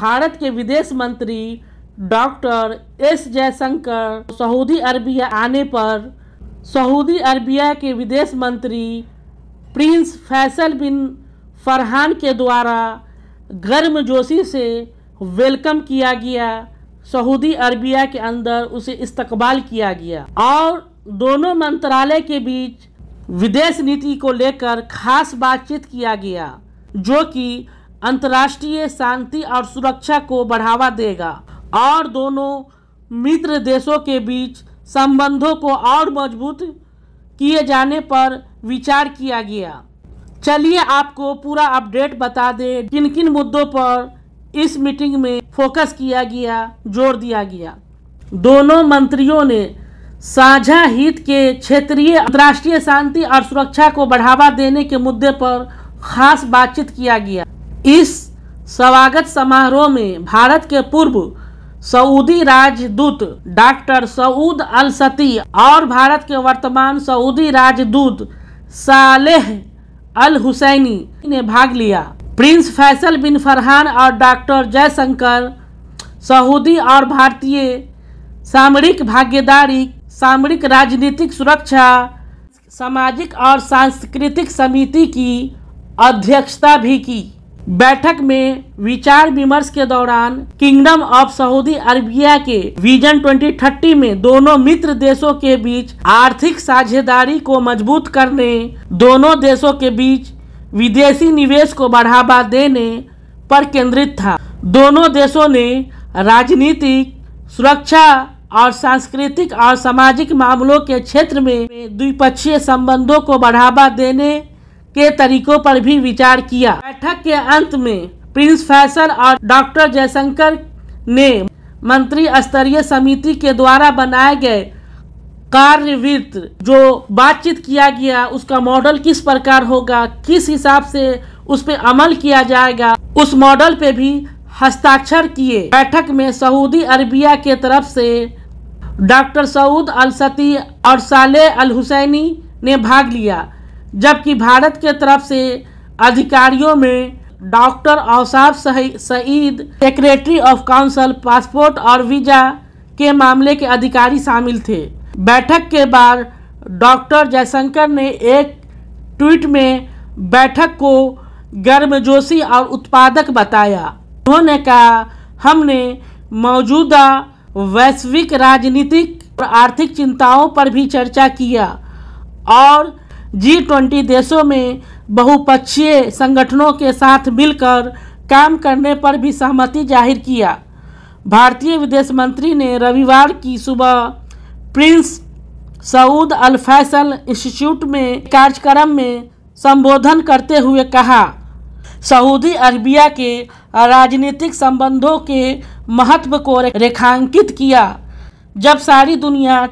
भारत के विदेश मंत्री doctor S Jaishankar Saudi Arabia आने पर सऊदी अरबिया के विदेश मंत्री प्रिंस फैसल बिन फरहान के द्वारा गर्मजोशी से वेलकम किया गया सऊदी अरबिया के अंदर उसे इस्तकबाल किया गया और दोनों मंत्रालय के बीच विदेश नीति को लेकर खास बातचीत किया गया जो कि अंतर्राष्ट्रीय शांति और सुरक्षा को बढ़ावा देगा और दोनों मित्र देशों के बीच संबंधों को और मजबूत किए जाने पर विचार किया गया चलिए आपको पूरा अपडेट बता दें किन किन मुद्दों पर इस मीटिंग में फोकस किया गया जोर दिया गया दोनों मंत्रियों ने साझा हित के क्षेत्रीय अंतर्राष्ट्रीय शांति और सुरक्षा को बढ़ावा देने के मुद्दे पर खास बातचीत किया गया इस स्वागत समारोह में भारत के पूर्व सऊदी राजदूत डॉक्टर सऊद अल सती और भारत के वर्तमान सऊदी राजदूत सालेह अल हुसैनी ने भाग लिया प्रिंस फैसल बिन फरहान और डॉक्टर जयशंकर सऊदी और भारतीय सामरिक भागीदारी सामरिक राजनीतिक सुरक्षा सामाजिक और सांस्कृतिक समिति की अध्यक्षता भी की बैठक में विचार विमर्श के दौरान किंगडम ऑफ सऊदी अरबिया के विजन 2030 में दोनों मित्र देशों के बीच आर्थिक साझेदारी को मजबूत करने दोनों देशों के बीच विदेशी निवेश को बढ़ावा देने पर केंद्रित था दोनों देशों ने राजनीतिक सुरक्षा और सांस्कृतिक और सामाजिक मामलों के क्षेत्र में द्विपक्षीय संबंधों को बढ़ावा देने के तरीकों पर भी विचार किया बैठक के अंत में प्रिंस फैसल और डॉक्टर जयशंकर ने मंत्री स्तरीय समिति के द्वारा बनाए गए कार्यवित्त जो बातचीत किया गया उसका मॉडल किस प्रकार होगा किस हिसाब से उस पर अमल किया जाएगा उस मॉडल पे भी हस्ताक्षर किए बैठक में सऊदी अरबिया के तरफ से डॉक्टर सऊद अल सती और साले अल हुसैनी ने भाग लिया जबकि भारत के तरफ से अधिकारियों में doctor Ausaf Saeed secretary of council passport और वीज़ा के मामले के अधिकारी शामिल थे बैठक के बाद डॉक्टर जयशंकर ने एक ट्वीट में बैठक को गर्मजोशी और उत्पादक बताया उन्होंने कहा हमने मौजूदा वैश्विक राजनीतिक और आर्थिक चिंताओं पर भी चर्चा किया और जी ट्वेंटी देशों में बहुपक्षीय संगठनों के साथ मिलकर काम करने पर भी सहमति जाहिर किया भारतीय विदेश मंत्री ने रविवार की सुबह prince Saud Al Faisal institute में कार्यक्रम में संबोधन करते हुए कहा सऊदी अरबिया के राजनीतिक संबंधों के महत्व को रेखांकित किया जब सारी दुनिया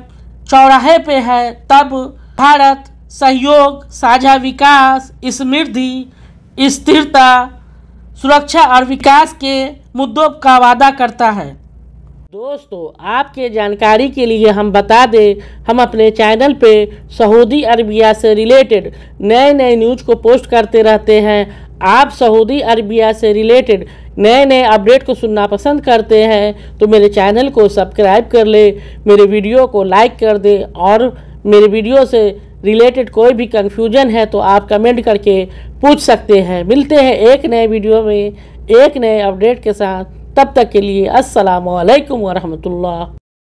चौराहे पे है तब भारत सहयोग साझा विकास समृद्धि स्थिरता सुरक्षा और विकास के मुद्दों का वादा करता है दोस्तों आपके जानकारी के लिए हम बता दें हम अपने चैनल पे सऊदी अरबिया से रिलेटेड नए नए न्यूज को पोस्ट करते रहते हैं आप सऊदी अरबिया से रिलेटेड नए नए अपडेट को सुनना पसंद करते हैं तो मेरे चैनल को सब्सक्राइब कर ले मेरे वीडियो को लाइक कर दे और मेरे वीडियो से रिलेटेड कोई भी कन्फ्यूजन है तो आप कमेंट करके पूछ सकते हैं मिलते हैं एक नए वीडियो में एक नए अपडेट के साथ तब तक के लिए असलकम वरहमतुल्ला